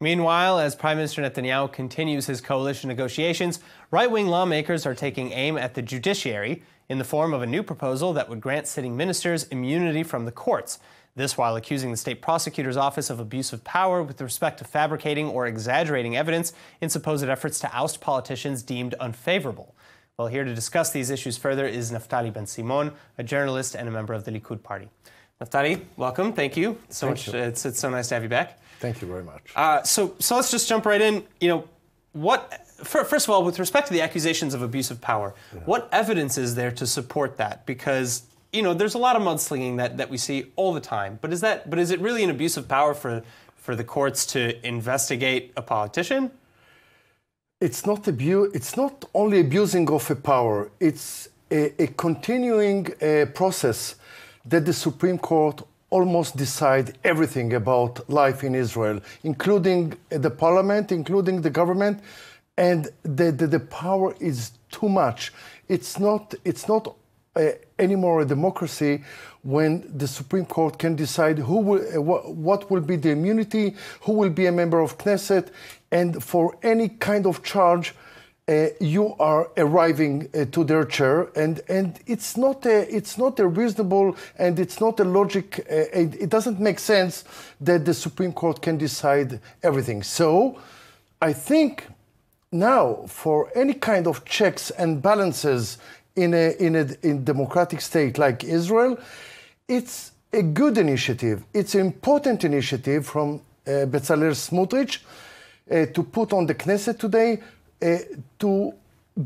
Meanwhile, as Prime Minister Netanyahu continues his coalition negotiations, right wing lawmakers are taking aim at the judiciary in the form of a new proposal that would grant sitting ministers immunity from the courts. This while accusing the state prosecutor's office of abuse of power with respect to fabricating or exaggerating evidence in supposed efforts to oust politicians deemed unfavorable. Well, here to discuss these issues further is Naftali Ben Simon, a journalist and a member of the Likud party. Naftali, welcome. Thank you so Thank much. You. It's, it's so nice to have you back. Thank you very much. Uh, so, so let's just jump right in. You know, what? First of all, with respect to the accusations of abuse of power, yeah. what evidence is there to support that? Because you know, there's a lot of mudslinging that, that we see all the time. But is that? But is it really an abuse of power for for the courts to investigate a politician? It's not abuse. It's not only abusing of a power. It's a, a continuing uh, process that the Supreme Court almost decide everything about life in Israel, including the parliament, including the government, and the, the, the power is too much. It's not, it's not uh, anymore a democracy when the Supreme Court can decide who will, uh, wh what will be the immunity, who will be a member of Knesset, and for any kind of charge uh, you are arriving uh, to their chair, and, and it's not a it's not a reasonable and it's not a logic. Uh, it, it, doesn't make sense that the Supreme Court can decide everything. So, I think now for any kind of checks and balances in a in a in democratic state like Israel, it's a good initiative. It's an important initiative from uh, Bezalel Smotrich uh, to put on the Knesset today uh, to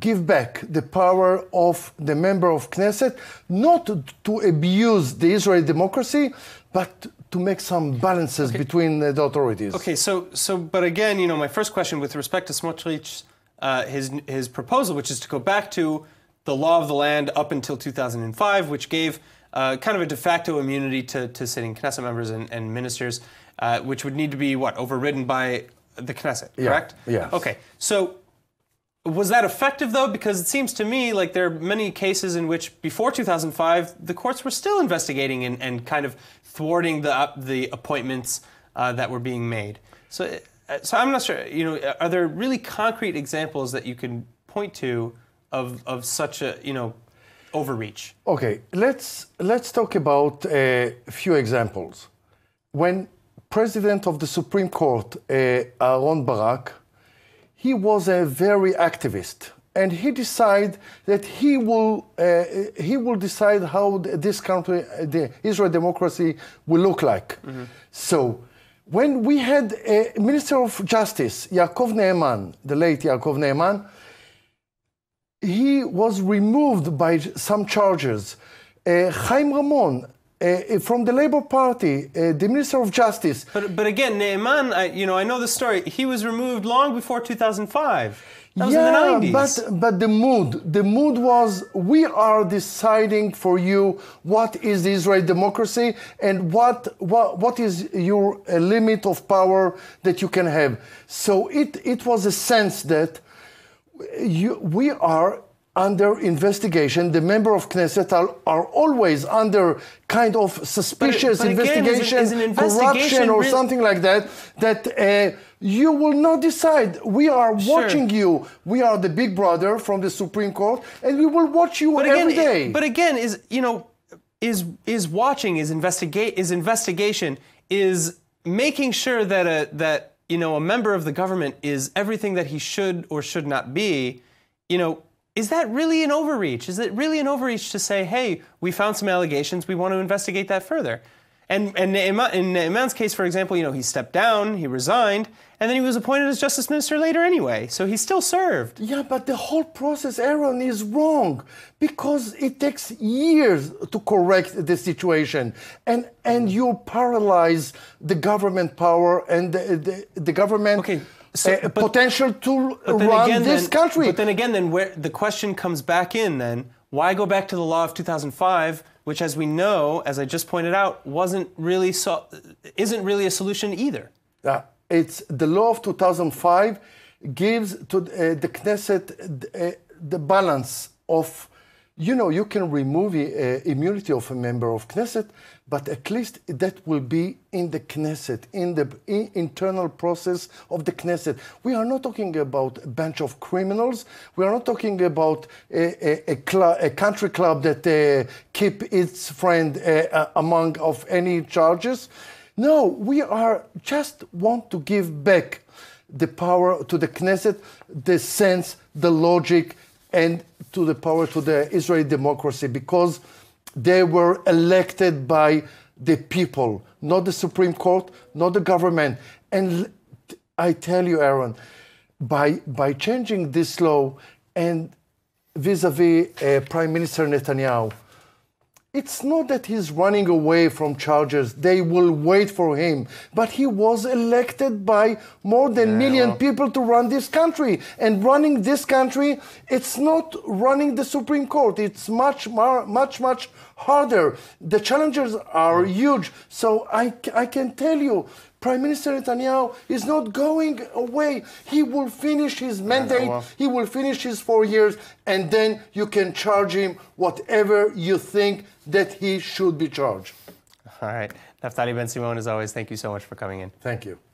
give back the power of the member of Knesset, not to, to abuse the Israeli democracy, but to make some balances okay. between uh, the authorities. Okay, so so, but again, you know, my first question with respect to Smotrich, uh, his his proposal, which is to go back to the law of the land up until 2005, which gave uh, kind of a de facto immunity to, to sitting Knesset members and, and ministers, uh, which would need to be what overridden by the Knesset, correct? Yeah. yeah. Okay, so was that effective though? Because it seems to me like there are many cases in which before 2005 the courts were still investigating and, and kind of thwarting the uh, the appointments uh, that were being made. So, uh, so I'm not sure. You know, are there really concrete examples that you can point to of of such a you know overreach? Okay, let's let's talk about a few examples. When President of the Supreme Court uh, Aaron Barak he was a very activist and he decided that he will uh, he will decide how this country uh, the Israel democracy will look like. Mm -hmm. So when we had a uh, minister of justice Yaakov Neeman, the late Yaakov Neeman, he was removed by some charges. Uh, Chaim Ramon, uh, from the Labour Party, uh, the Minister of Justice. But, but again, Neyman, I, you know, I know the story. He was removed long before 2005. yeah, but but the mood, the mood was we are deciding for you what is the Israeli democracy and what what what is your uh, limit of power that you can have. So it it was a sense that you, we are under investigation. The member of Knesset are, are always under kind of suspicious but, but investigation, again, is corruption, or something like that. That. Uh, you will not decide. We are watching sure. you. We are the big brother from the Supreme Court, and we will watch you but again, every day. It, but again, is you know, is is watching, is investigate, is investigation, is making sure that a that you know a member of the government is everything that he should or should not be. You know, is that really an overreach? Is it really an overreach to say, hey, we found some allegations, we want to investigate that further? And, and in Neyman's case, for example, you know, he stepped down, he resigned, and then he was appointed as justice minister later anyway. So he still served. Yeah, but the whole process, Aaron, is wrong because it takes years to correct the situation, and and you paralyze the government power and the, the, the government. Okay so, uh, but, potential to run again, this then, country. But then again, then where the question comes back in then, why go back to the law of 2005, which, as we know, as I just pointed out, wasn't really so, isn't really a solution either. Yeah, it's the law of 2005 gives to uh, the Knesset the, uh, the balance of you know, you can remove uh, immunity of a member of Knesset, but at least that will be in the Knesset, in the in internal process of the Knesset. We are not talking about a bunch of criminals. We are not talking about a, a, a, a country club that uh, keep its friend uh, uh, among of any charges. No, we are just want to give back the power to the Knesset, the sense, the logic, and to the power to the Israeli democracy because they were elected by the people, not the Supreme Court, not the government. And I tell you, Aaron, by by changing this law and vis-a-vis uh, Prime Minister Netanyahu, it's not that he's running away from charges. They will wait for him. But he was elected by more than a yeah, million well. people to run this country. And running this country, it's not running the Supreme Court. It's much, much, much harder. The challenges are mm. huge. So I, I can tell you, Prime Minister Netanyahu is not going away. He will finish his mandate. Yeah, well. He will finish his four years, and then you can charge him whatever you think that he should be charged. All right. Naftali Ben Simon, as always, thank you so much for coming in. Thank you.